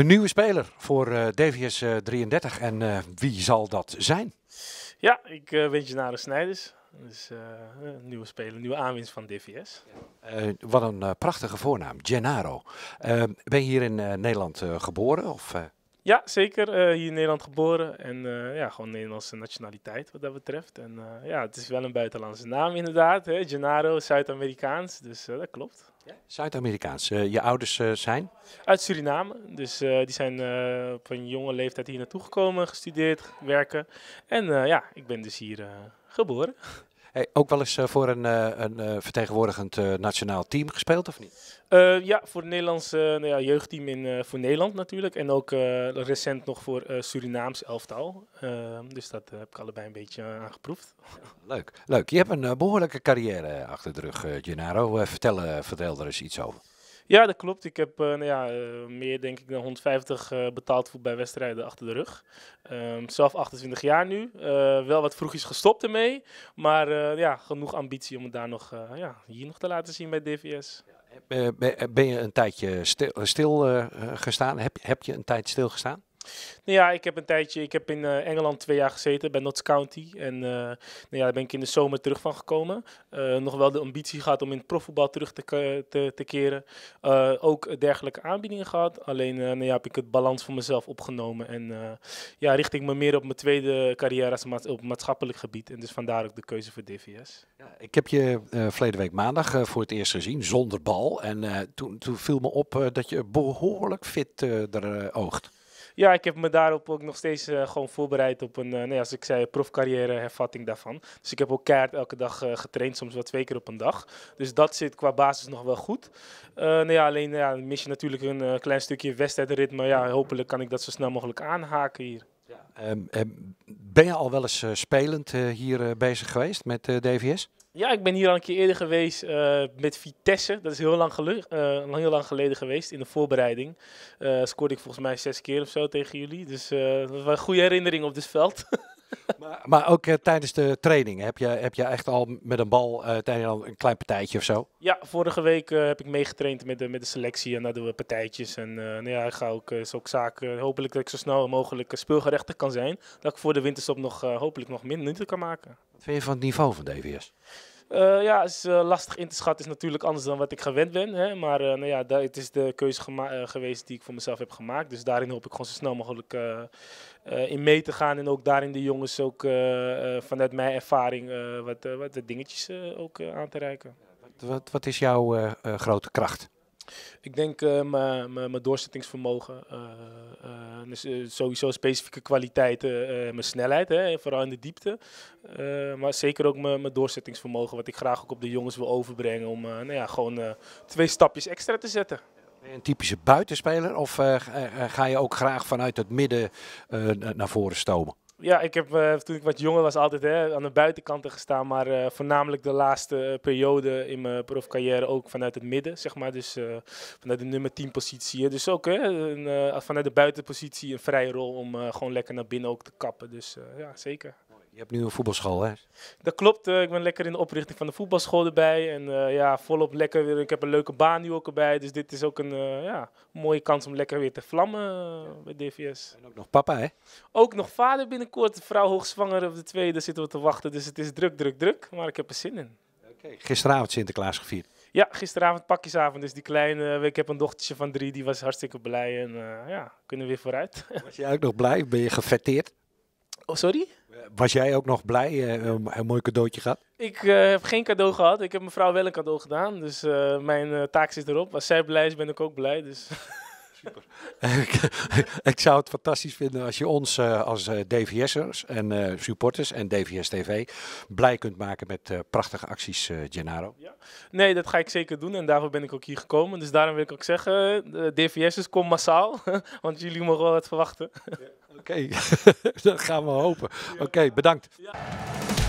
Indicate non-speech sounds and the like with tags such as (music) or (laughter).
Een nieuwe speler voor eh, DVS 33 eh, en eh, wie zal dat zijn? Ja, ik uh, weet je Snijders. Dus nieuwe speler, nieuwe aanwinst van DVS. wat een prachtige voornaam, Gennaro. ben je hier in Nederland geboren? Of, ja, zeker. Eh, hier in Nederland geboren en uh, ja, gewoon Nederlandse nationaliteit wat dat betreft. En eh, ja, het is wel een buitenlandse naam inderdaad. Hè? Gennaro, Zuid-Amerikaans, dus dat klopt. Ja? Zuid-Amerikaans. je ouders zijn? Uit Suriname, dus die zijn op een jonge leeftijd hier naartoe gekomen, gestudeerd, werken. En ja, ik ben dus hier geboren ook wel eens eh, voor een, eh, een eh, vertegenwoordigend nationaal team gespeeld, of niet? ja, voor het Nederlandse nou ja, jeugdteam in, voor Nederland natuurlijk. En ook recent nog voor Surinaams elftal. Ehm, dus dat heb ik allebei een beetje aangeproefd. leuk, leuk. Je hebt een behoorlijke carrière achter de rug, Gennaro. vertel, vertel er eens iets over. Ja, dat klopt. Ik heb eh, nou ja, eh, meer denk ik dan 150 uh, eh, betaald wedstrijden achter de rug. Ehm, zelf 28 jaar nu. wel wat vroegjes gestopt ermee. Maar ja, genoeg ambitie om het daar nog, ja, hier nog te laten zien bij DVS. Ben je een tijdje stil, stil gestaan? Heb, heb je een tijd stilgestaan? Nou ja, ik heb een tijdje, ik heb in eh, Engeland twee jaar gezeten bij Notts County. En eh, nou ja, daar ben ik in de zomer terug van gekomen. Eh, nog wel de ambitie gehad om in het profvoetbal terug te, te, keren. ook dergelijke aanbiedingen gehad. Alleen nou ja, heb ik het balans voor mezelf opgenomen. En ja, richt ik me meer op mijn tweede carrière als op maatschappelijk gebied. En dus vandaar ook de keuze voor DVS. Ja, ik heb je verleden week maandag voor het eerst gezien, zonder bal. En toen, toen viel me op dat je behoorlijk fit er oogt. Ja, ik heb me daarop ook nog steeds eh, gewoon voorbereid op een, uh, eh, nee, nou als ik zei, profcarrière hervatting daarvan. Dus ik heb ook keihard elke dag eh, getraind, soms wel twee keer op een dag. Dus dat zit qua basis nog wel goed. nou ja, alleen ja, mis je natuurlijk een klein stukje wedstrijdritme. Ja, hopelijk kan ik dat zo snel mogelijk aanhaken hier. Ja. Ehm, ehm, ben je al wel eens spelend hier bezig geweest met DVS? Ja, ik ben hier al een keer eerder geweest eh, met Vitesse. Dat is heel eh, lang, heel lang geleden geweest in de voorbereiding. Uh, scoorde ik volgens mij zes keer of zo tegen jullie. Dus dat was een goede herinnering op dit veld. (laughs) maar, maar, ook tijdens de training heb je, heb je echt al met een bal tijdens een klein partijtje of zo? Ja, vorige week heb ik meegetraind met de, met de selectie en daar doen we partijtjes. En nou ja, ik ga ook, is hopelijk dat ik zo snel mogelijk speelgerechtig kan zijn. Dat ik voor de winterstop nog, hopelijk nog minuten kan maken. Wat vind je van het niveau van DWS? Uh, eh, ja, is eh, lastig in te schatten. Is natuurlijk anders dan wat ik gewend ben. Hè? Maar eh, nou ja, het is de keuze geweest die ik voor mezelf heb gemaakt. Dus daarin hoop ik gewoon zo snel mogelijk in mee te gaan. En ook daarin de jongens ook vanuit mijn ervaring wat, wat dingetjes ook aan te reiken. Wat, wat, wat is jouw grote kracht? Ik denk uh, mijn doorzettingsvermogen. Uh, sowieso specifieke kwaliteiten, mijn snelheid, hè, vooral in de diepte. maar zeker ook mijn doorzettingsvermogen, wat ik graag ook op de jongens wil overbrengen. Om nou ja, gewoon twee stapjes extra te zetten. Een typische buitenspeler of ga je ook graag vanuit het midden naar voren stomen? ja, ik heb eh, toen ik wat jonger was altijd hè, aan de buitenkanten gestaan, maar eh, voornamelijk de laatste eh, periode in mijn profcarrière ook vanuit het midden, zeg maar. Dus vanuit de nummer 10 positie. Dus ook hè, een, vanuit de buitenpositie een vrije rol om gewoon lekker naar binnen ook te kappen. Dus ja, zeker hebt nu een voetbalschool, hè? Dat klopt. Eh, ik ben lekker in de oprichting van de voetbalschool erbij. En eh, ja, volop lekker weer. Ik heb een leuke baan nu ook erbij. Dus dit is ook een eh, ja, mooie kans om lekker weer te vlammen bij DVS. En ook nog papa, hè? Ook nog vader binnenkort. De vrouw hoogzwanger op de tweede zitten we te wachten. Dus het is druk, druk, druk. Maar ik heb er zin in. Okay. Gisteravond Sinterklaas gevierd. Ja, gisteravond pakjesavond. Dus die kleine, ik heb een dochtertje van drie, die was hartstikke blij. En ja, kunnen weer vooruit. Was jij ook nog blij? Ben je gefetteerd? Oh, sorry? Was jij ook nog blij? Eh, een, mooi cadeautje gehad? Ik eh, heb geen cadeau gehad. Ik heb mevrouw wel een cadeau gedaan. Dus eh, mijn taak zit erop. Als zij blij is, ben ik ook blij. Dus (laughs) Super. ik, (laughs) ik, zou het fantastisch vinden als je ons eh, als eh, DVS'ers en eh, supporters en DVS TV blij kunt maken met prachtige acties, Gennaro. Ja. Nee, dat ga ik zeker doen en daarvoor ben ik ook hier gekomen. Dus daarom wil ik ook zeggen, DVS'ers, kom massaal, (laughs) want jullie mogen wel wat verwachten. Oké, okay. (laughs) dat gaan we hopen. Oké, bedankt. Ja.